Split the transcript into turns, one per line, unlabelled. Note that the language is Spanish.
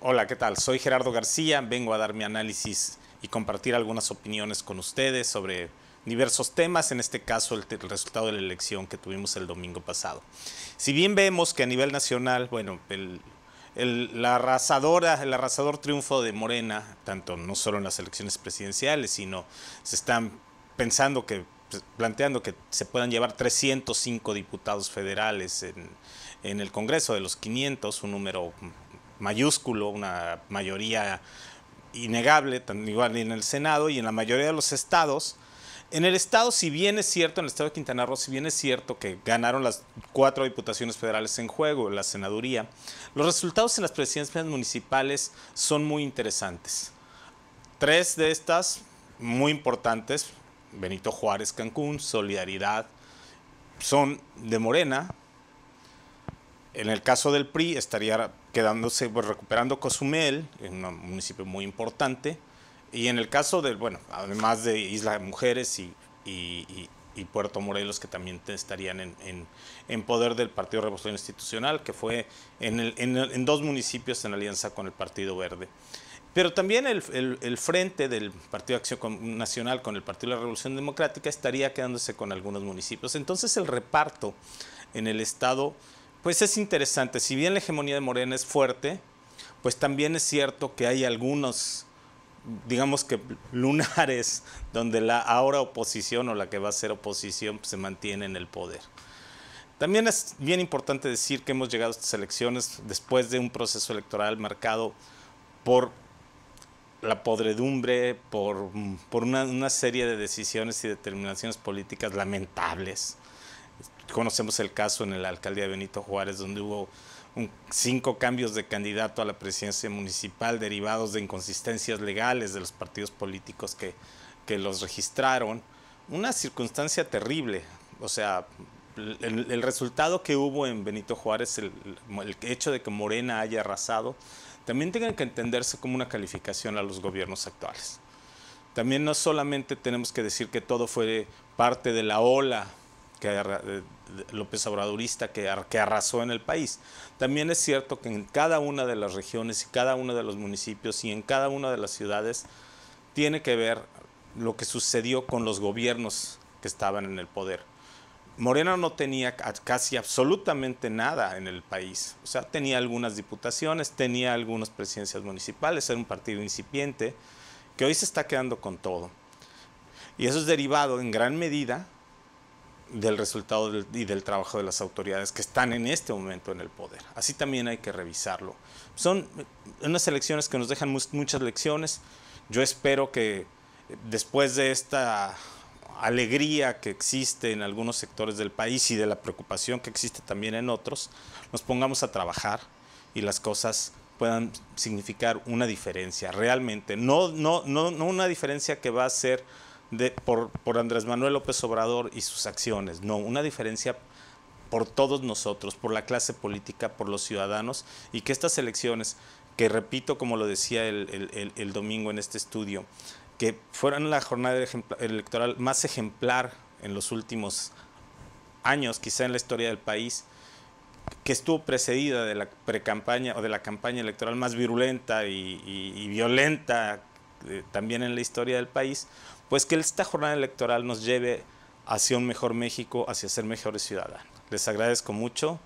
Hola, ¿qué tal? Soy Gerardo García, vengo a dar mi análisis y compartir algunas opiniones con ustedes sobre diversos temas, en este caso el, resultado de la elección que tuvimos el domingo pasado. Si bien vemos que a nivel nacional, bueno, el, arrasadora, el arrasador triunfo de Morena, tanto no solo en las elecciones presidenciales, sino se están pensando que pues, planteando que se puedan llevar 305 diputados federales en, el Congreso de los 500, un número mayúsculo, una mayoría innegable, tan igual en el Senado y en la mayoría de los estados. En el estado, si bien es cierto, en el estado de Quintana Roo, si bien es cierto que ganaron las cuatro diputaciones federales en juego, la senaduría, los resultados en las presidencias municipales son muy interesantes. Tres de estas, muy importantes, Benito Juárez Cancún, Solidaridad, son de Morena. En el caso del PRI estaría quedándose, pues, recuperando Cozumel, en un municipio muy importante. Y en el caso del, bueno, además de Isla de Mujeres y, Puerto Morelos, que también estarían en, poder del Partido Revolucionario Institucional, que fue en dos municipios en alianza con el Partido Verde. Pero también el, frente del Partido Acción Nacional con el Partido de la Revolución Democrática estaría quedándose con algunos municipios. Entonces el reparto en el Estado, pues es interesante. Si bien la hegemonía de Morena es fuerte, pues también es cierto que hay algunos, digamos que lunares, donde la ahora oposición o la que va a ser oposición pues, se mantiene en el poder. También es bien importante decir que hemos llegado a estas elecciones después de un proceso electoral marcado por la podredumbre por, una, serie de decisiones y determinaciones políticas lamentables. Conocemos el caso en la alcaldía de Benito Juárez, donde hubo cinco cambios de candidato a la presidencia municipal derivados de inconsistencias legales de los partidos políticos que, que los registraron. Una circunstancia terrible, o sea, el, resultado que hubo en Benito Juárez, el, el hecho de que Morena haya arrasado, también tengan que entenderse como una calificación a los gobiernos actuales. También no solamente tenemos que decir que todo fue parte de la ola que, López Obradorista que, que arrasó en el país. También es cierto que en cada una de las regiones y cada uno de los municipios y en cada una de las ciudades tiene que ver lo que sucedió con los gobiernos que estaban en el poder. Moreno no tenía casi absolutamente nada en el país. O sea, tenía algunas diputaciones, tenía algunas presidencias municipales, era un partido incipiente, que hoy se está quedando con todo. Y eso es derivado en gran medida del resultado y del trabajo de las autoridades que están en este momento en el poder. Así también hay que revisarlo. Son eh, unas elecciones que nos dejan muchas lecciones. Yo espero que eh, después de esta alegría que existe en algunos sectores del país y de la preocupación que existe también en otros, nos pongamos a trabajar y las cosas puedan significar una diferencia, realmente. No, no, no, no una diferencia que va a ser de, por, por Andrés Manuel López Obrador y sus acciones, no, una diferencia por todos nosotros, por la clase política, por los ciudadanos, y que estas elecciones, que repito, como lo decía el, el, el, el domingo en este estudio, que fueran la jornada electoral más ejemplar en los últimos años, quizá en la historia del país, que estuvo precedida de la precampaña o de la campaña electoral más virulenta y, violenta eh, también en la historia del país, pues que esta jornada electoral nos lleve hacia un mejor México, hacia ser mejores ciudadanos. Les agradezco mucho.